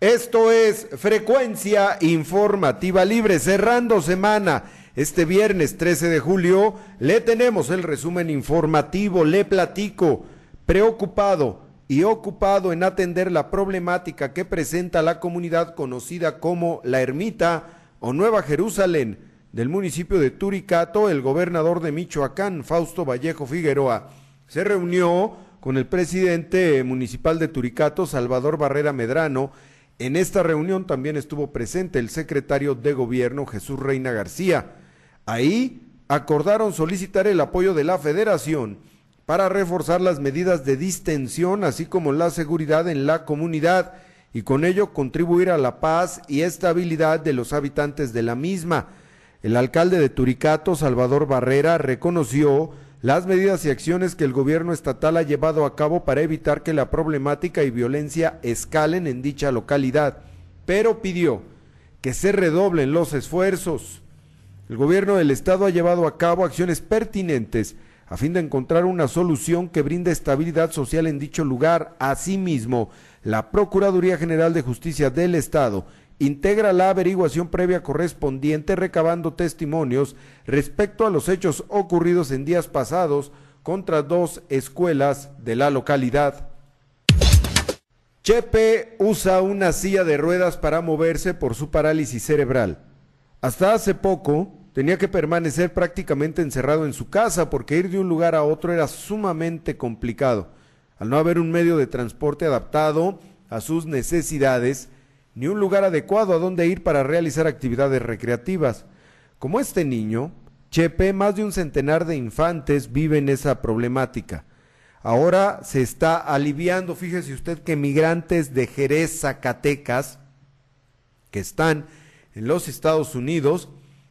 Esto es Frecuencia Informativa Libre, cerrando semana. Este viernes 13 de julio le tenemos el resumen informativo, le platico, preocupado y ocupado en atender la problemática que presenta la comunidad conocida como La Ermita o Nueva Jerusalén del municipio de Turicato, el gobernador de Michoacán, Fausto Vallejo Figueroa, se reunió con el presidente municipal de Turicato, Salvador Barrera Medrano, en esta reunión también estuvo presente el secretario de Gobierno Jesús Reina García. Ahí acordaron solicitar el apoyo de la Federación para reforzar las medidas de distensión, así como la seguridad en la comunidad, y con ello contribuir a la paz y estabilidad de los habitantes de la misma. El alcalde de Turicato, Salvador Barrera, reconoció las medidas y acciones que el gobierno estatal ha llevado a cabo para evitar que la problemática y violencia escalen en dicha localidad, pero pidió que se redoblen los esfuerzos. El gobierno del estado ha llevado a cabo acciones pertinentes a fin de encontrar una solución que brinde estabilidad social en dicho lugar. Asimismo, la Procuraduría General de Justicia del Estado integra la averiguación previa correspondiente recabando testimonios respecto a los hechos ocurridos en días pasados contra dos escuelas de la localidad. Chepe usa una silla de ruedas para moverse por su parálisis cerebral. Hasta hace poco tenía que permanecer prácticamente encerrado en su casa porque ir de un lugar a otro era sumamente complicado. Al no haber un medio de transporte adaptado a sus necesidades, ni un lugar adecuado a donde ir para realizar actividades recreativas. Como este niño, Chepe, más de un centenar de infantes viven esa problemática. Ahora se está aliviando, fíjese usted que migrantes de Jerez, Zacatecas, que están en los Estados Unidos,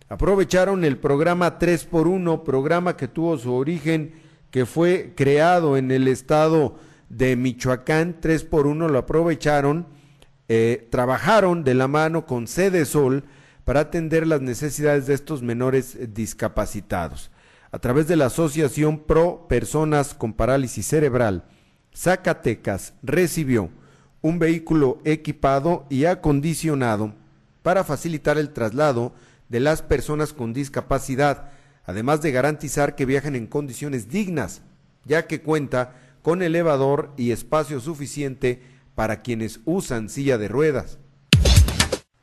aprovecharon el programa 3x1, programa que tuvo su origen, que fue creado en el estado de Michoacán, 3x1 lo aprovecharon eh, trabajaron de la mano con Sede Sol para atender las necesidades de estos menores eh, discapacitados. A través de la Asociación Pro Personas con Parálisis Cerebral, Zacatecas recibió un vehículo equipado y acondicionado para facilitar el traslado de las personas con discapacidad, además de garantizar que viajen en condiciones dignas, ya que cuenta con elevador y espacio suficiente para quienes usan silla de ruedas.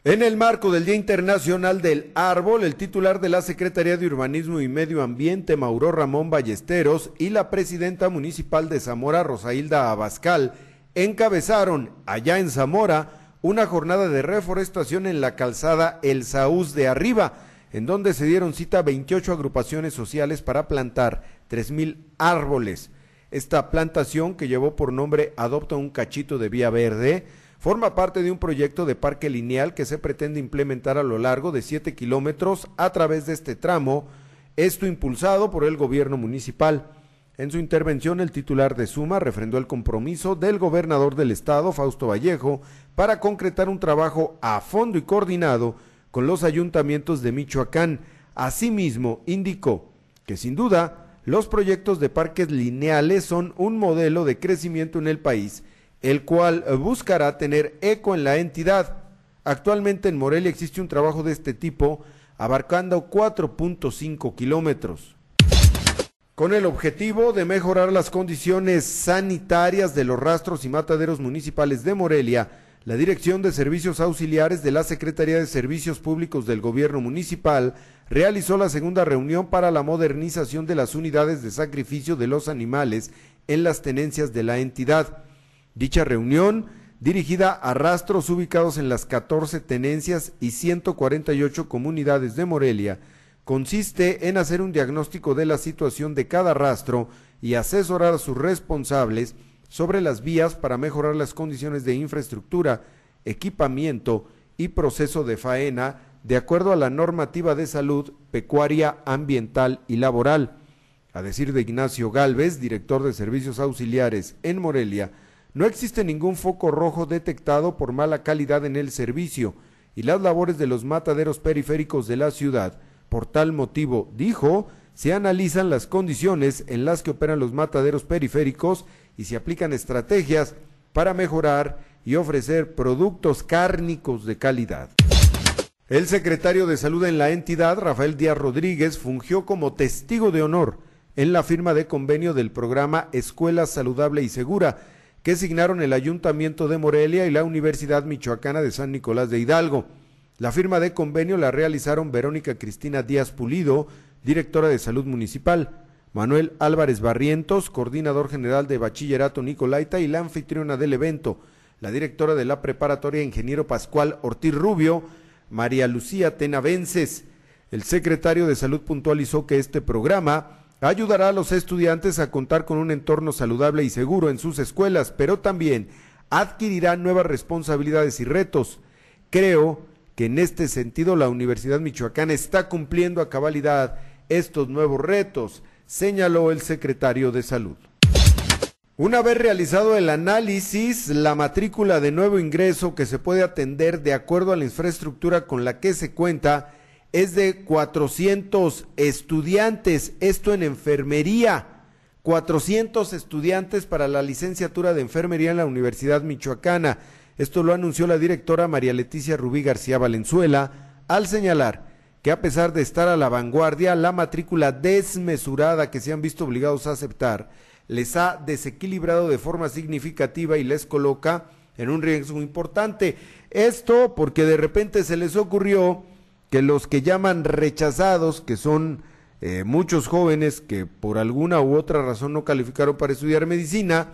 En el marco del Día Internacional del Árbol, el titular de la Secretaría de Urbanismo y Medio Ambiente, Mauro Ramón Ballesteros, y la presidenta municipal de Zamora, Rosailda Abascal, encabezaron, allá en Zamora, una jornada de reforestación en la calzada El Saúz de Arriba, en donde se dieron cita 28 agrupaciones sociales para plantar 3.000 árboles. Esta plantación, que llevó por nombre Adopta un cachito de vía verde, forma parte de un proyecto de parque lineal que se pretende implementar a lo largo de 7 kilómetros a través de este tramo, esto impulsado por el gobierno municipal. En su intervención, el titular de Suma refrendó el compromiso del gobernador del estado, Fausto Vallejo, para concretar un trabajo a fondo y coordinado con los ayuntamientos de Michoacán. Asimismo, indicó que sin duda los proyectos de parques lineales son un modelo de crecimiento en el país, el cual buscará tener eco en la entidad. Actualmente en Morelia existe un trabajo de este tipo abarcando 4.5 kilómetros. Con el objetivo de mejorar las condiciones sanitarias de los rastros y mataderos municipales de Morelia, la Dirección de Servicios Auxiliares de la Secretaría de Servicios Públicos del Gobierno Municipal realizó la segunda reunión para la modernización de las unidades de sacrificio de los animales en las tenencias de la entidad. Dicha reunión, dirigida a rastros ubicados en las 14 tenencias y 148 comunidades de Morelia, consiste en hacer un diagnóstico de la situación de cada rastro y asesorar a sus responsables sobre las vías para mejorar las condiciones de infraestructura, equipamiento y proceso de faena de acuerdo a la normativa de salud pecuaria, ambiental y laboral. A decir de Ignacio Galvez, director de servicios auxiliares en Morelia, no existe ningún foco rojo detectado por mala calidad en el servicio y las labores de los mataderos periféricos de la ciudad. Por tal motivo, dijo, se analizan las condiciones en las que operan los mataderos periféricos y se aplican estrategias para mejorar y ofrecer productos cárnicos de calidad. El secretario de salud en la entidad, Rafael Díaz Rodríguez, fungió como testigo de honor en la firma de convenio del programa Escuela Saludable y Segura, que asignaron el Ayuntamiento de Morelia y la Universidad Michoacana de San Nicolás de Hidalgo. La firma de convenio la realizaron Verónica Cristina Díaz Pulido, directora de Salud Municipal, Manuel Álvarez Barrientos, coordinador general de Bachillerato Nicolaita y la anfitriona del evento, la directora de la preparatoria Ingeniero Pascual Ortiz Rubio, María Lucía Tenavenses. El secretario de Salud puntualizó que este programa ayudará a los estudiantes a contar con un entorno saludable y seguro en sus escuelas, pero también adquirirá nuevas responsabilidades y retos. Creo que en este sentido la Universidad Michoacán está cumpliendo a cabalidad estos nuevos retos señaló el secretario de Salud. Una vez realizado el análisis, la matrícula de nuevo ingreso que se puede atender de acuerdo a la infraestructura con la que se cuenta es de 400 estudiantes, esto en enfermería, 400 estudiantes para la licenciatura de enfermería en la Universidad Michoacana. Esto lo anunció la directora María Leticia Rubí García Valenzuela al señalar que a pesar de estar a la vanguardia, la matrícula desmesurada que se han visto obligados a aceptar les ha desequilibrado de forma significativa y les coloca en un riesgo importante. Esto porque de repente se les ocurrió que los que llaman rechazados, que son eh, muchos jóvenes que por alguna u otra razón no calificaron para estudiar medicina,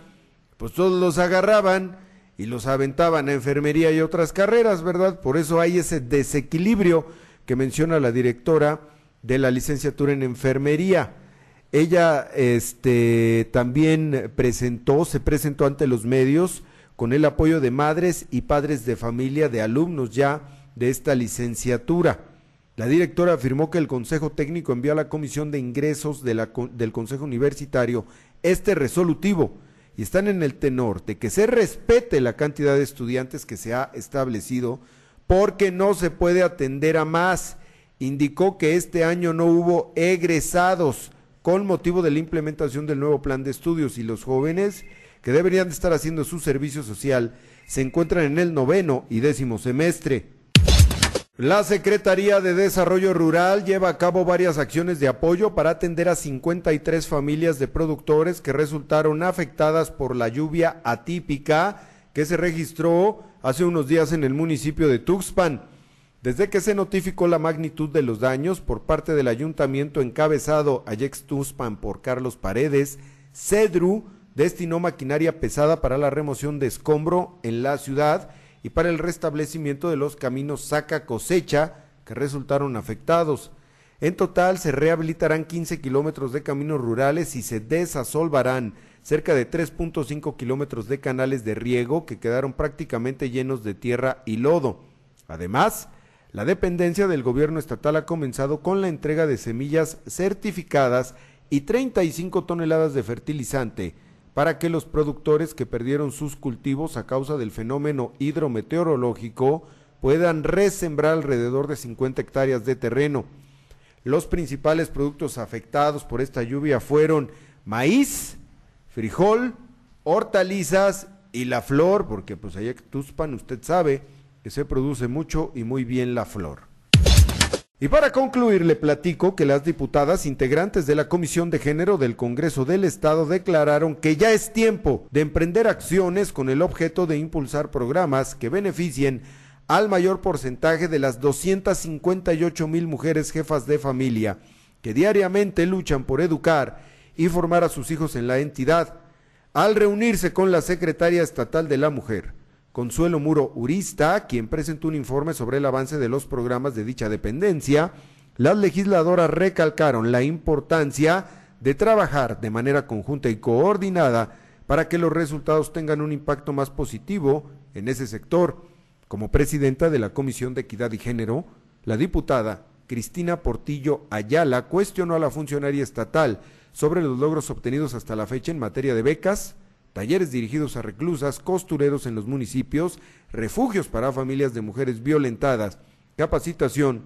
pues todos los agarraban y los aventaban a enfermería y otras carreras, ¿verdad? Por eso hay ese desequilibrio que menciona la directora de la licenciatura en enfermería. Ella este, también presentó, se presentó ante los medios con el apoyo de madres y padres de familia de alumnos ya de esta licenciatura. La directora afirmó que el Consejo Técnico envió a la Comisión de Ingresos del Consejo Universitario este resolutivo y están en el tenor de que se respete la cantidad de estudiantes que se ha establecido porque no se puede atender a más. Indicó que este año no hubo egresados con motivo de la implementación del nuevo plan de estudios y los jóvenes que deberían estar haciendo su servicio social se encuentran en el noveno y décimo semestre. La Secretaría de Desarrollo Rural lleva a cabo varias acciones de apoyo para atender a 53 familias de productores que resultaron afectadas por la lluvia atípica que se registró hace unos días en el municipio de Tuxpan. Desde que se notificó la magnitud de los daños por parte del ayuntamiento encabezado a Jex Tuxpan por Carlos Paredes, Cedru destinó maquinaria pesada para la remoción de escombro en la ciudad y para el restablecimiento de los caminos saca cosecha que resultaron afectados. En total se rehabilitarán 15 kilómetros de caminos rurales y se desasolvarán cerca de 3.5 kilómetros de canales de riego que quedaron prácticamente llenos de tierra y lodo. Además, la dependencia del gobierno estatal ha comenzado con la entrega de semillas certificadas y 35 toneladas de fertilizante para que los productores que perdieron sus cultivos a causa del fenómeno hidrometeorológico puedan resembrar alrededor de 50 hectáreas de terreno. Los principales productos afectados por esta lluvia fueron maíz, frijol, hortalizas y la flor, porque pues allá que Tuspan usted sabe que se produce mucho y muy bien la flor. Y para concluir, le platico que las diputadas integrantes de la Comisión de Género del Congreso del Estado declararon que ya es tiempo de emprender acciones con el objeto de impulsar programas que beneficien al mayor porcentaje de las 258 mil mujeres jefas de familia que diariamente luchan por educar y formar a sus hijos en la entidad. Al reunirse con la secretaria estatal de la mujer, Consuelo Muro Urista, quien presentó un informe sobre el avance de los programas de dicha dependencia, las legisladoras recalcaron la importancia de trabajar de manera conjunta y coordinada para que los resultados tengan un impacto más positivo en ese sector. Como presidenta de la Comisión de Equidad y Género, la diputada Cristina Portillo Ayala cuestionó a la funcionaria estatal sobre los logros obtenidos hasta la fecha en materia de becas, talleres dirigidos a reclusas, costureros en los municipios, refugios para familias de mujeres violentadas, capacitación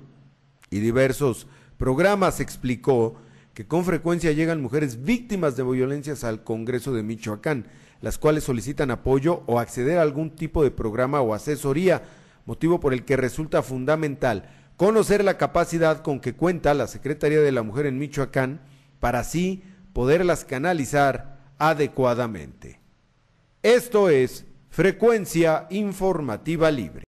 y diversos programas, explicó que con frecuencia llegan mujeres víctimas de violencias al Congreso de Michoacán, las cuales solicitan apoyo o acceder a algún tipo de programa o asesoría, motivo por el que resulta fundamental conocer la capacidad con que cuenta la Secretaría de la Mujer en Michoacán, para así poderlas canalizar adecuadamente. Esto es Frecuencia Informativa Libre.